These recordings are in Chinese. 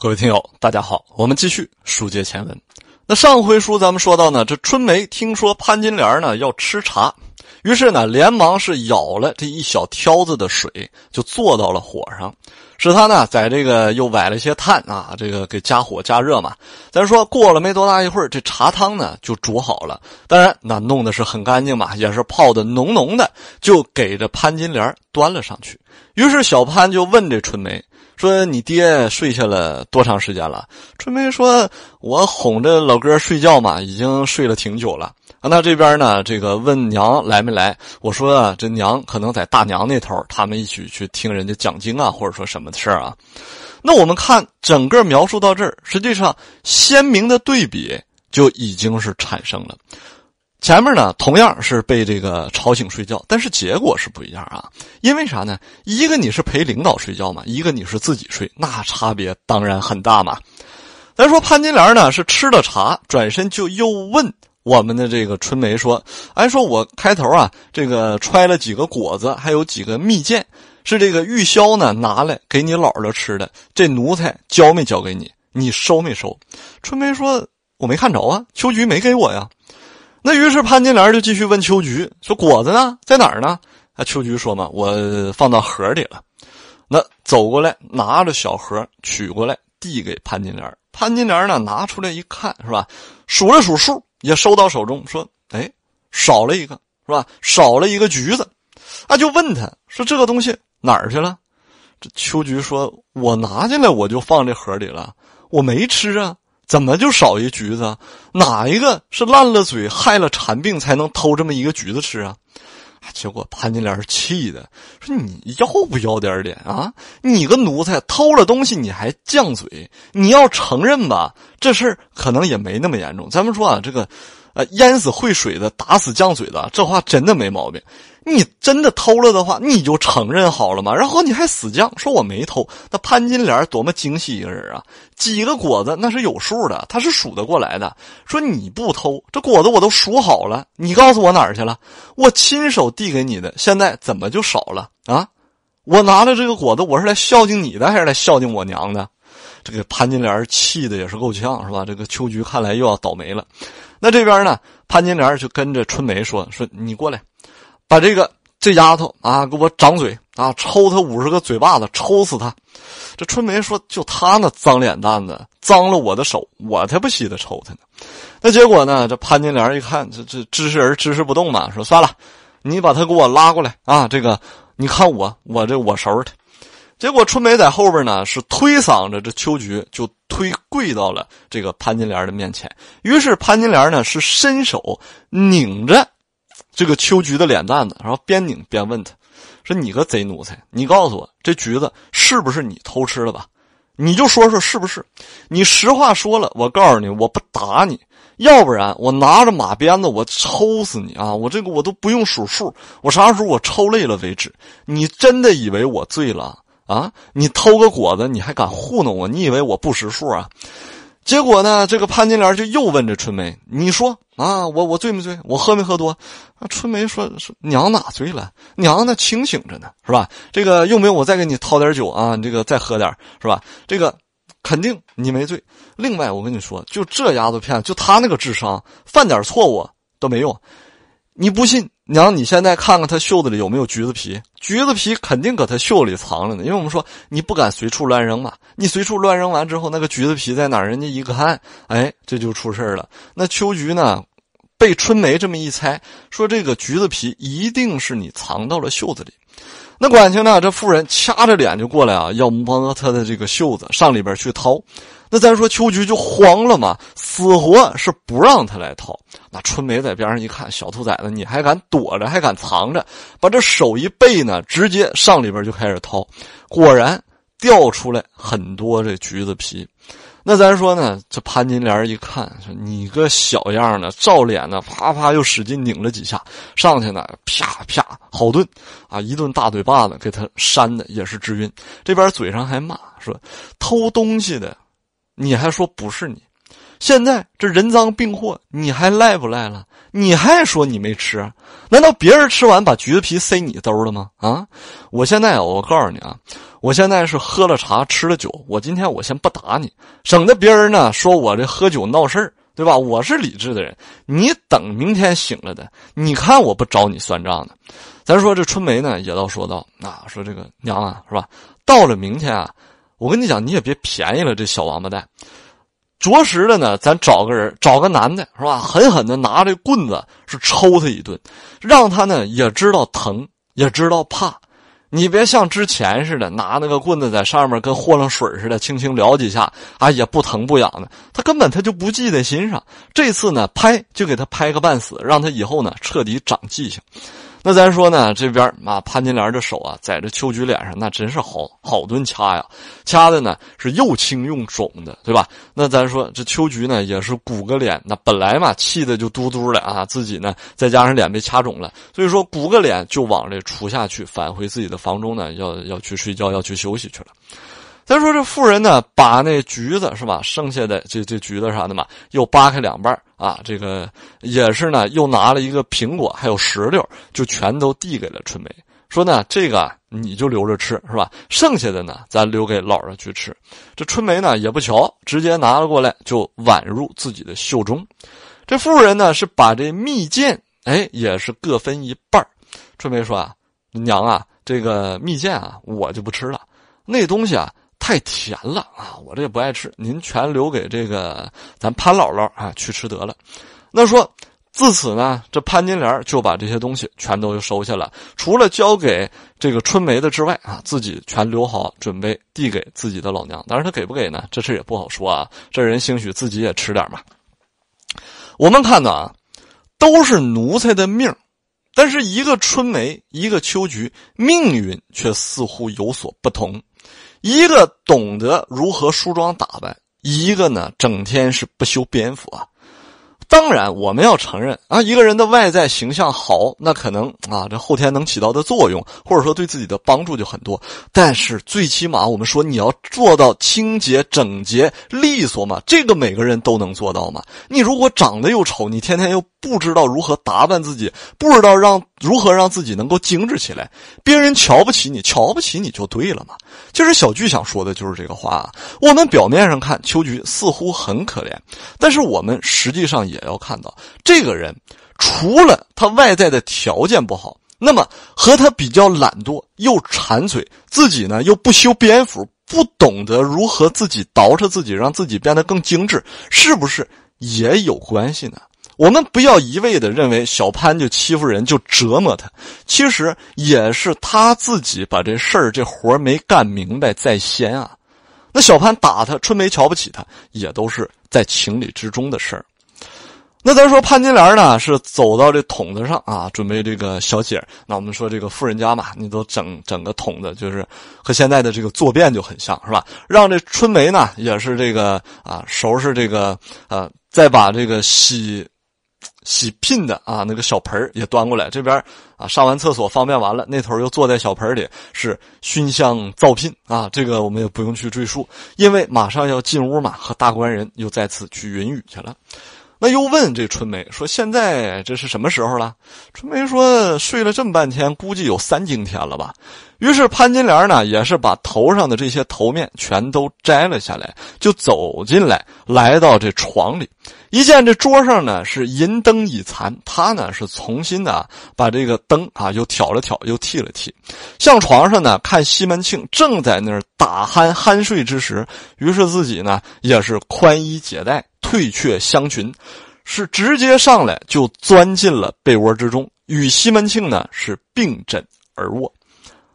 各位听友，大家好，我们继续书接前文。那上回书咱们说到呢，这春梅听说潘金莲呢要吃茶，于是呢连忙是舀了这一小挑子的水，就坐到了火上，使他呢在这个又崴了些炭啊，这个给加火加热嘛。咱说过了没多大一会儿，这茶汤呢就煮好了，当然那弄的是很干净嘛，也是泡的浓浓的，就给这潘金莲端了上去。于是小潘就问这春梅。说你爹睡下了多长时间了？春梅说：“我哄着老哥睡觉嘛，已经睡了挺久了。”那这边呢？这个问娘来没来？我说啊，这娘可能在大娘那头，他们一起去听人家讲经啊，或者说什么的事啊。那我们看整个描述到这儿，实际上鲜明的对比就已经是产生了。前面呢，同样是被这个吵醒睡觉，但是结果是不一样啊。因为啥呢？一个你是陪领导睡觉嘛，一个你是自己睡，那差别当然很大嘛。咱说潘金莲呢，是吃了茶，转身就又问我们的这个春梅说：“哎，说我开头啊，这个揣了几个果子，还有几个蜜饯，是这个玉箫呢拿来给你姥姥吃的，这奴才交没交给你？你收没收？”春梅说：“我没看着啊，秋菊没给我呀。”那于是潘金莲就继续问秋菊说：“果子呢，在哪儿呢？”啊，秋菊说嘛：“我放到盒里了。”那走过来拿着小盒取过来递给潘金莲。潘金莲呢拿出来一看是吧，数了数数也收到手中，说：“哎，少了一个是吧？少了一个橘子。”啊，就问他说：“这个东西哪儿去了？”这秋菊说：“我拿进来我就放这盒里了，我没吃啊。”怎么就少一橘子？哪一个是烂了嘴、害了馋病才能偷这么一个橘子吃啊？结果潘金莲气的，说：“你要不要点脸啊？你个奴才，偷了东西你还犟嘴？你要承认吧，这事儿可能也没那么严重。咱们说啊，这个，呃，淹死会水的，打死犟嘴的，这话真的没毛病。”你真的偷了的话，你就承认好了嘛。然后你还死犟，说我没偷。那潘金莲多么精细一个人啊！几个果子那是有数的，他是数得过来的。说你不偷，这果子我都数好了，你告诉我哪儿去了？我亲手递给你的，现在怎么就少了啊？我拿了这个果子，我是来孝敬你的，还是来孝敬我娘的？这个潘金莲气的也是够呛，是吧？这个秋菊看来又要倒霉了。那这边呢，潘金莲就跟着春梅说：“说你过来。”把这个这丫头啊，给我掌嘴啊，抽她五十个嘴巴子，抽死她！这春梅说：“就她那脏脸蛋子，脏了我的手，我才不稀得抽她呢。”那结果呢？这潘金莲一看，这这支持人支持不动嘛，说：“算了，你把她给我拉过来啊！这个，你看我，我这我收拾她。”结果春梅在后边呢，是推搡着这秋菊，就推跪到了这个潘金莲的面前。于是潘金莲呢，是伸手拧着。这个秋菊的脸蛋子，然后边拧边问他：“说你个贼奴才，你告诉我这橘子是不是你偷吃的吧？你就说说是不是？你实话说了，我告诉你，我不打你，要不然我拿着马鞭子我抽死你啊！我这个我都不用数数，我啥时候我抽累了为止。你真的以为我醉了啊？你偷个果子你还敢糊弄我？你以为我不识数啊？”结果呢？这个潘金莲就又问这春梅：“你说啊，我我醉没醉？我喝没喝多？”啊，春梅说：“说娘哪醉了？娘呢清醒着呢，是吧？这个用不用我再给你掏点酒啊？你这个再喝点是吧？这个肯定你没醉。另外，我跟你说，就这丫头片子，就她那个智商，犯点错误都没用。”你不信娘？你现在看看他袖子里有没有橘子皮？橘子皮肯定搁他袖里藏着呢。因为我们说你不敢随处乱扔嘛，你随处乱扔完之后，那个橘子皮在哪？人家一看，哎，这就出事儿了。那秋菊呢？被春梅这么一猜，说这个橘子皮一定是你藏到了袖子里。那管情呢？这妇人掐着脸就过来啊，要摸他的这个袖子，上里边去掏。那咱说秋菊就慌了嘛，死活是不让他来掏。那春梅在边上一看，小兔崽子，你还敢躲着，还敢藏着，把这手一背呢，直接上里边就开始掏。果然掉出来很多这橘子皮。那咱说呢，这潘金莲一看，说你个小样的，照脸呢，啪啪又使劲拧了几下，上去呢，啪啪好顿啊，一顿大嘴巴子给他扇的也是直晕。这边嘴上还骂说偷东西的。你还说不是你？现在这人赃并获，你还赖不赖了？你还说你没吃？难道别人吃完把橘子皮塞你兜了吗？啊！我现在啊，我告诉你啊，我现在是喝了茶吃了酒。我今天我先不打你，省得别人呢说我这喝酒闹事儿，对吧？我是理智的人，你等明天醒了的，你看我不找你算账呢？咱说这春梅呢，也倒说道啊，说这个娘啊，是吧？到了明天啊。我跟你讲，你也别便宜了这小王八蛋，着实的呢，咱找个人，找个男的，是吧？狠狠的拿着棍子是抽他一顿，让他呢也知道疼，也知道怕。你别像之前似的，拿那个棍子在上面跟和了水似的，轻轻撩几下，啊，也不疼不痒的，他根本他就不记在心上。这次呢，拍就给他拍个半死，让他以后呢彻底长记性。那咱说呢，这边啊，潘金莲的手啊，在这秋菊脸上，那真是好好顿掐呀，掐的呢是又青又肿的，对吧？那咱说这秋菊呢，也是鼓个脸，那本来嘛气的就嘟嘟的啊，自己呢再加上脸被掐肿了，所以说鼓个脸就往这厨下去，返回自己的房中呢，要要去睡觉，要去休息去了。再说这妇人呢，把那橘子是吧？剩下的这这橘子啥的嘛，又扒开两半啊，这个也是呢，又拿了一个苹果，还有石榴，就全都递给了春梅，说呢，这个你就留着吃是吧？剩下的呢，咱留给姥姥去吃。这春梅呢也不瞧，直接拿了过来，就挽入自己的袖中。这妇人呢是把这蜜饯，哎，也是各分一半春梅说啊，娘啊，这个蜜饯啊，我就不吃了，那东西啊。太甜了啊！我这不爱吃，您全留给这个咱潘姥姥啊去吃得了。那说自此呢，这潘金莲就把这些东西全都收下了，除了交给这个春梅的之外啊，自己全留好，准备递给自己的老娘。但是他给不给呢？这事也不好说啊。这人兴许自己也吃点嘛。我们看到啊，都是奴才的命，但是一个春梅，一个秋菊，命运却似乎有所不同。一个懂得如何梳妆打扮，一个呢整天是不修边幅啊。当然，我们要承认啊，一个人的外在形象好，那可能啊这后天能起到的作用，或者说对自己的帮助就很多。但是最起码我们说，你要做到清洁、整洁、利索嘛，这个每个人都能做到嘛。你如果长得又丑，你天天又不知道如何打扮自己，不知道让。如何让自己能够精致起来？别人瞧不起你，瞧不起你就对了嘛。就是小鞠想说的，就是这个话。我们表面上看，秋菊似乎很可怜，但是我们实际上也要看到，这个人除了他外在的条件不好，那么和他比较懒惰，又馋嘴，自己呢又不修边幅，不懂得如何自己捯饬自己，让自己变得更精致，是不是也有关系呢？我们不要一味的认为小潘就欺负人就折磨他，其实也是他自己把这事儿这活儿没干明白在先啊。那小潘打他，春梅瞧不起他，也都是在情理之中的事儿。那咱说潘金莲呢，是走到这桶子上啊，准备这个小姐。那我们说这个富人家嘛，你都整整个桶子，就是和现在的这个坐便就很像是吧？让这春梅呢，也是这个啊，收拾这个啊，再把这个洗。洗聘的啊，那个小盆也端过来。这边啊，上完厕所方便完了，那头又坐在小盆里，是熏香造聘啊。这个我们也不用去赘述，因为马上要进屋嘛，和大官人又再次去云雨去了。那又问这春梅说：“现在这是什么时候了？”春梅说：“睡了这么半天，估计有三更天了吧。”于是潘金莲呢，也是把头上的这些头面全都摘了下来，就走进来，来到这床里。一见这桌上呢是银灯已残，她呢是重新的把这个灯啊又挑了挑，又剃了剃。向床上呢看，西门庆正在那儿打鼾酣睡之时，于是自己呢也是宽衣解带，退却香裙，是直接上来就钻进了被窝之中，与西门庆呢是并枕而卧。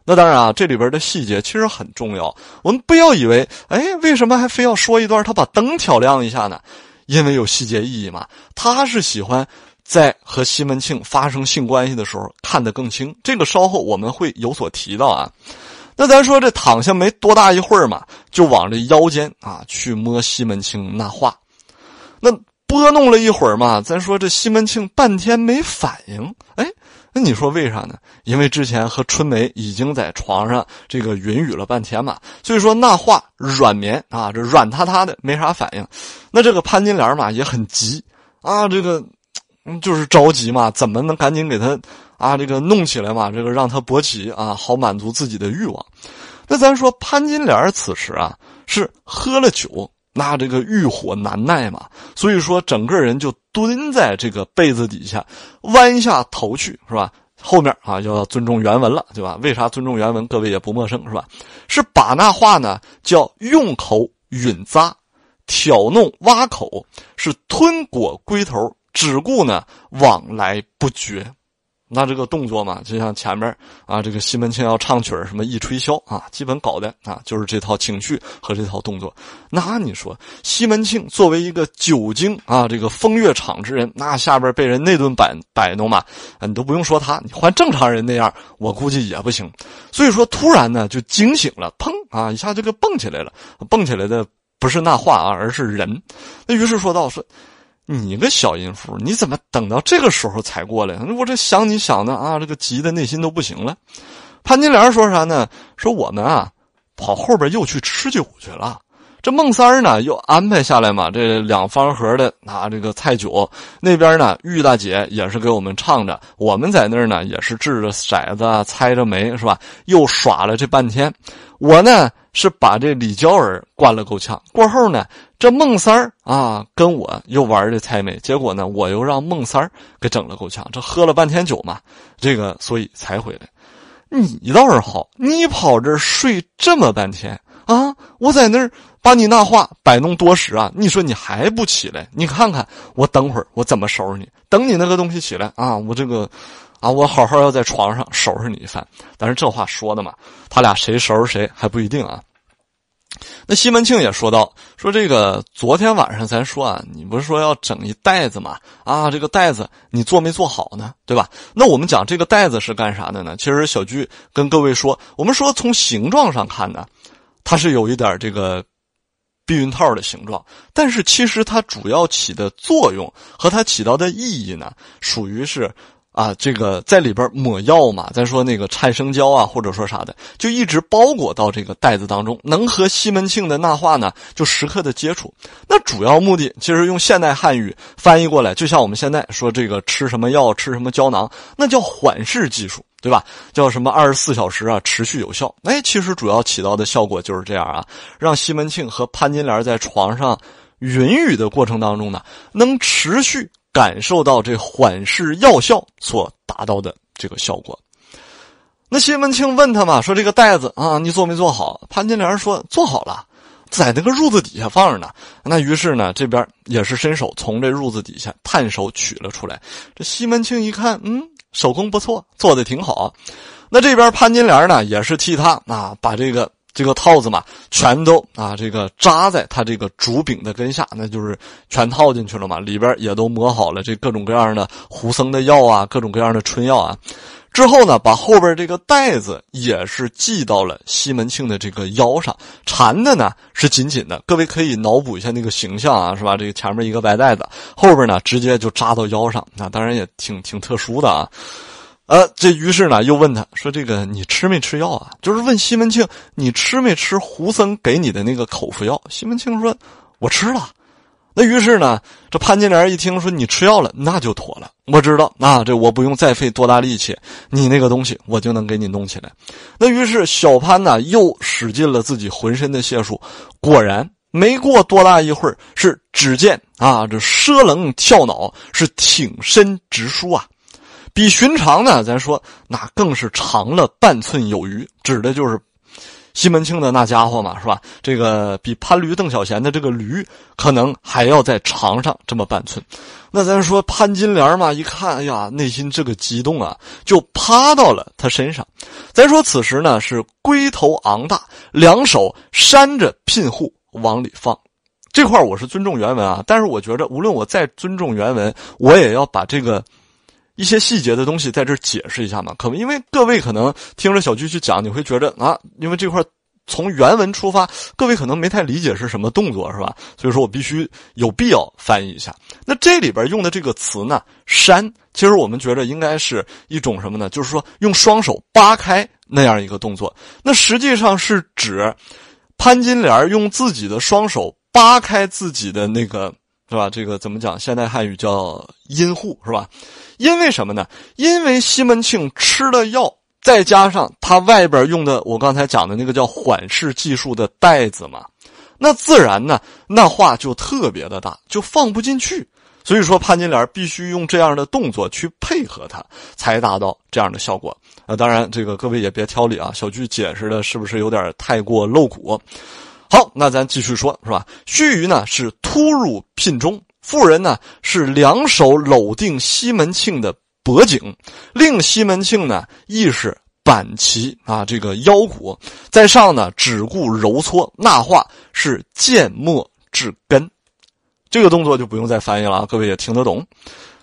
那当然啊，这里边的细节其实很重要。我们不要以为，哎，为什么还非要说一段他把灯挑亮一下呢？因为有细节意义嘛。他是喜欢在和西门庆发生性关系的时候看得更清，这个稍后我们会有所提到啊。那咱说这躺下没多大一会儿嘛，就往这腰间啊去摸西门庆那话，那拨弄了一会儿嘛，咱说这西门庆半天没反应，哎。那你说为啥呢？因为之前和春梅已经在床上这个云雨了半天嘛，所以说那话软绵啊，这软塌塌的没啥反应。那这个潘金莲嘛也很急啊，这个就是着急嘛，怎么能赶紧给他啊这个弄起来嘛，这个让他勃起啊，好满足自己的欲望。那咱说潘金莲此时啊是喝了酒。那这个欲火难耐嘛，所以说整个人就蹲在这个被子底下，弯下头去，是吧？后面啊，要尊重原文了，对吧？为啥尊重原文？各位也不陌生，是吧？是把那话呢叫用口吮咂，挑弄挖口，是吞裹龟头，只顾呢往来不绝。那这个动作嘛，就像前面啊，这个西门庆要唱曲儿，什么一吹箫啊，基本搞的啊，就是这套情绪和这套动作。那你说，西门庆作为一个酒精啊，这个风月场之人，那下边被人那顿摆摆弄嘛，你都不用说他，你换正常人那样，我估计也不行。所以说，突然呢就惊醒了，砰啊一下这个蹦起来了，蹦起来的不是那话啊，而是人。那于是说道是。你个小淫妇，你怎么等到这个时候才过来？我这想你想的啊，这个急的内心都不行了。潘金莲说啥呢？说我们啊，跑后边又去吃酒去了。这孟三儿呢，又安排下来嘛，这两方盒的拿这个菜酒。那边呢，玉大姐也是给我们唱着，我们在那儿呢，也是掷着骰子啊，猜着梅是吧？又耍了这半天，我呢是把这李娇儿灌了够呛。过后呢？这孟三儿啊，跟我又玩的太美，结果呢，我又让孟三儿给整的够呛。这喝了半天酒嘛，这个所以才回来。你倒是好，你跑这儿睡这么半天啊？我在那儿把你那话摆弄多时啊，你说你还不起来？你看看我等会儿我怎么收拾你？等你那个东西起来啊，我这个啊，我好好要在床上收拾你一番。但是这话说的嘛，他俩谁收拾谁还不一定啊。那西门庆也说到，说这个昨天晚上咱说啊，你不是说要整一袋子吗？啊，这个袋子你做没做好呢？对吧？那我们讲这个袋子是干啥的呢？其实小鞠跟各位说，我们说从形状上看呢，它是有一点这个避孕套的形状，但是其实它主要起的作用和它起到的意义呢，属于是。啊，这个在里边抹药嘛，再说那个颤生胶啊，或者说啥的，就一直包裹到这个袋子当中，能和西门庆的那话呢，就时刻的接触。那主要目的其实用现代汉语翻译过来，就像我们现在说这个吃什么药，吃什么胶囊，那叫缓释技术，对吧？叫什么二十四小时啊，持续有效。哎，其实主要起到的效果就是这样啊，让西门庆和潘金莲在床上云雨的过程当中呢，能持续。感受到这缓释药效所达到的这个效果。那西门庆问他嘛，说这个袋子啊，你做没做好？潘金莲说做好了，在那个褥子底下放着呢。那于是呢，这边也是伸手从这褥子底下探手取了出来。这西门庆一看，嗯，手工不错，做的挺好。那这边潘金莲呢，也是替他啊把这个。这个套子嘛，全都啊，这个扎在他这个竹柄的根下，那就是全套进去了嘛。里边也都磨好了这各种各样的胡僧的药啊，各种各样的春药啊。之后呢，把后边这个袋子也是系到了西门庆的这个腰上，缠的呢是紧紧的。各位可以脑补一下那个形象啊，是吧？这个前面一个白袋子，后边呢直接就扎到腰上，那当然也挺挺特殊的啊。呃，这于是呢，又问他说：“这个你吃没吃药啊？”就是问西门庆：“你吃没吃胡僧给你的那个口服药？”西门庆说：“我吃了。”那于是呢，这潘金莲一听说：“你吃药了，那就妥了。我知道，那这我不用再费多大力气，你那个东西我就能给你弄起来。”那于是小潘呢，又使尽了自己浑身的解数，果然没过多大一会儿，是只见啊，这赊棱跳脑是挺身直书啊。比寻常呢，咱说那更是长了半寸有余，指的就是西门庆的那家伙嘛，是吧？这个比潘驴邓小贤的这个驴可能还要再长上这么半寸。那咱说潘金莲嘛，一看，哎呀，内心这个激动啊，就趴到了他身上。咱说此时呢，是龟头昂大，两手扇着聘户往里放。这块我是尊重原文啊，但是我觉着无论我再尊重原文，我也要把这个。一些细节的东西在这解释一下嘛？可能因为各位可能听着小鞠去讲，你会觉得啊，因为这块从原文出发，各位可能没太理解是什么动作，是吧？所以说我必须有必要翻译一下。那这里边用的这个词呢，“山”，其实我们觉得应该是一种什么呢？就是说用双手扒开那样一个动作。那实际上是指潘金莲用自己的双手扒开自己的那个。是吧？这个怎么讲？现代汉语叫阴户，是吧？因为什么呢？因为西门庆吃的药，再加上他外边用的我刚才讲的那个叫缓释技术的袋子嘛，那自然呢，那话就特别的大，就放不进去。所以说，潘金莲必须用这样的动作去配合他，才达到这样的效果。啊，当然这个各位也别挑理啊，小鞠解释的是不是有点太过露骨？好，那咱继续说，是吧？须臾呢，是突入聘中，妇人呢是两手搂定西门庆的脖颈，令西门庆呢亦是板齐啊这个腰骨，在上呢只顾揉搓，那话是剑末至根，这个动作就不用再翻译了啊，各位也听得懂。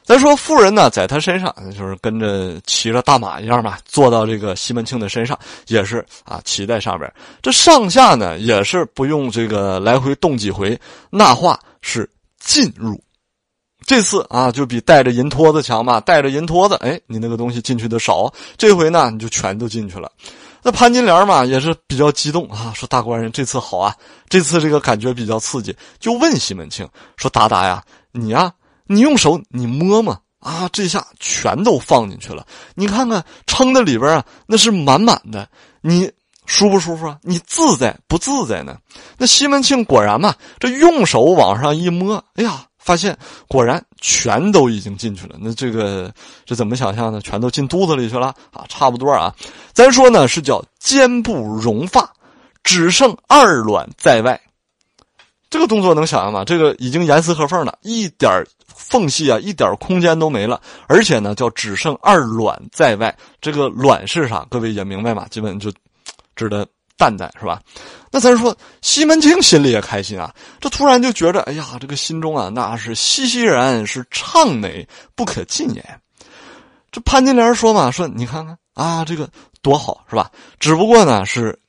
再说妇人呢，在他身上就是跟着骑着大马一样吧，坐到这个西门庆的身上也是啊，骑在上边，这上下呢也是不用这个来回动几回，那话是进入。这次啊，就比带着银托子强吧，带着银托子，哎，你那个东西进去的少，这回呢你就全都进去了。那潘金莲嘛也是比较激动啊，说大官人这次好啊，这次这个感觉比较刺激，就问西门庆说：“达达呀，你呀。”你用手你摸摸啊，这下全都放进去了。你看看，撑的里边啊，那是满满的。你舒不舒服啊？你自在不自在呢？那西门庆果然嘛，这用手往上一摸，哎呀，发现果然全都已经进去了。那这个这怎么想象呢？全都进肚子里去了啊，差不多啊。咱说呢，是叫肩部融发，只剩二卵在外。这个动作能想象吗？这个已经严丝合缝了，一点缝隙啊，一点空间都没了。而且呢，叫只剩二卵在外。这个卵是啥？各位也明白嘛？基本就指的蛋蛋是吧？那咱说西门庆心里也开心啊，这突然就觉着，哎呀，这个心中啊，那是熙熙然是畅美不可尽言。这潘金莲说嘛，说你看看啊，这个多好是吧？只不过呢是。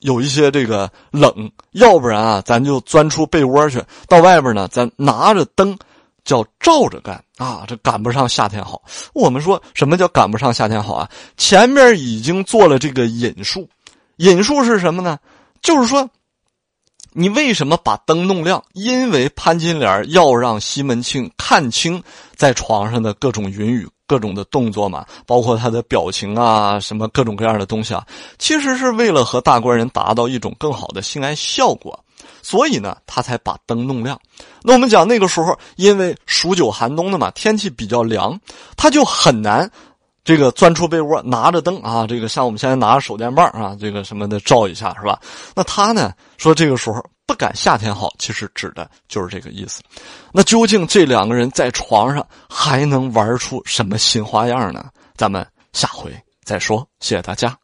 有一些这个冷，要不然啊，咱就钻出被窝去，到外边呢，咱拿着灯，叫照着干啊！这赶不上夏天好。我们说什么叫赶不上夏天好啊？前面已经做了这个引述，引述是什么呢？就是说，你为什么把灯弄亮？因为潘金莲要让西门庆看清在床上的各种云雨。各种的动作嘛，包括他的表情啊，什么各种各样的东西啊，其实是为了和大官人达到一种更好的性爱效果，所以呢，他才把灯弄亮。那我们讲那个时候，因为数九寒冬的嘛，天气比较凉，他就很难这个钻出被窝，拿着灯啊，这个像我们现在拿着手电棒啊，这个什么的照一下是吧？那他呢说这个时候。不敢夏天好，其实指的就是这个意思。那究竟这两个人在床上还能玩出什么新花样呢？咱们下回再说。谢谢大家。